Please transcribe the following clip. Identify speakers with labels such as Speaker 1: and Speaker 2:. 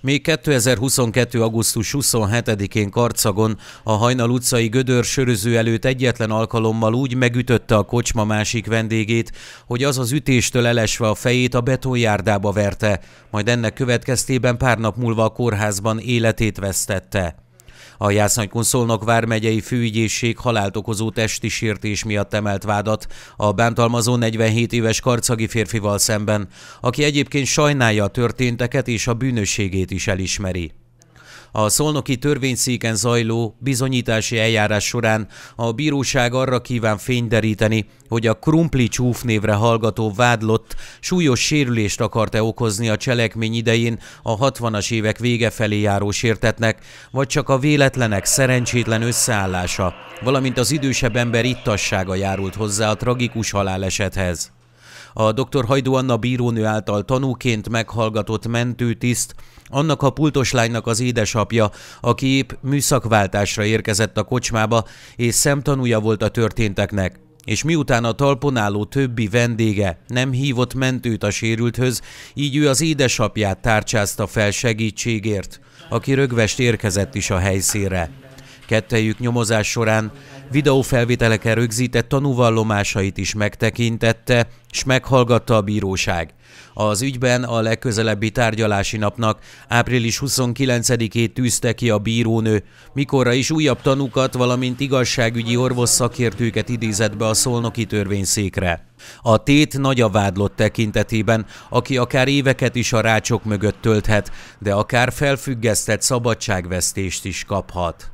Speaker 1: Még 2022. augusztus 27-én Karcagon a Hajnal utcai gödör söröző előtt egyetlen alkalommal úgy megütötte a kocsma másik vendégét, hogy az az ütéstől elesve a fejét a betonjárdába verte, majd ennek következtében pár nap múlva a kórházban életét vesztette. A Jásznagykun Szolnok vármegyei főügyészség halált okozó testi sértés miatt emelt vádat a bántalmazó 47 éves karcagi férfival szemben, aki egyébként sajnálja a történteket és a bűnösségét is elismeri. A szolnoki törvényszéken zajló bizonyítási eljárás során a bíróság arra kíván fényderíteni, hogy a Krumpli csúf névre hallgató vádlott súlyos sérülést akart-e okozni a cselekmény idején a 60-as évek vége felé járó sértetnek, vagy csak a véletlenek szerencsétlen összeállása, valamint az idősebb ember ittassága járult hozzá a tragikus halálesethez. A dr. Hajdu Anna bírónő által tanúként meghallgatott mentőtiszt, annak a pultos lánynak az édesapja, aki épp műszakváltásra érkezett a kocsmába, és szemtanúja volt a történteknek és miután a talpon álló többi vendége nem hívott mentőt a sérülthöz, így ő az édesapját tárcsázta fel segítségért, aki rögvest érkezett is a helyszínre. Kettejük nyomozás során videófelvételeken rögzített tanúvallomásait is megtekintette, és meghallgatta a bíróság. Az ügyben a legközelebbi tárgyalási napnak, április 29-ét tűzte ki a bírónő, mikorra is újabb tanúkat valamint igazságügyi orvos szakértőket idézett be a szolnoki törvényszékre. A tét nagy a vádlott tekintetében, aki akár éveket is a rácsok mögött tölthet, de akár felfüggesztett szabadságvesztést is kaphat.